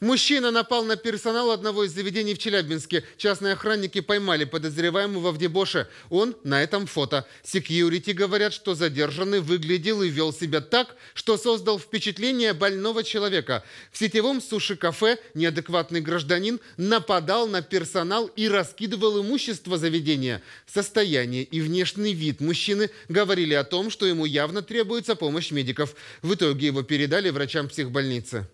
Мужчина напал на персонал одного из заведений в Челябинске. Частные охранники поймали подозреваемого в дебоше. Он на этом фото. Секьюрити говорят, что задержанный выглядел и вел себя так, что создал впечатление больного человека. В сетевом суши-кафе неадекватный гражданин нападал на персонал и раскидывал имущество заведения. Состояние и внешний вид мужчины говорили о том, что ему явно требуется помощь медиков. В итоге его передали врачам психбольницы.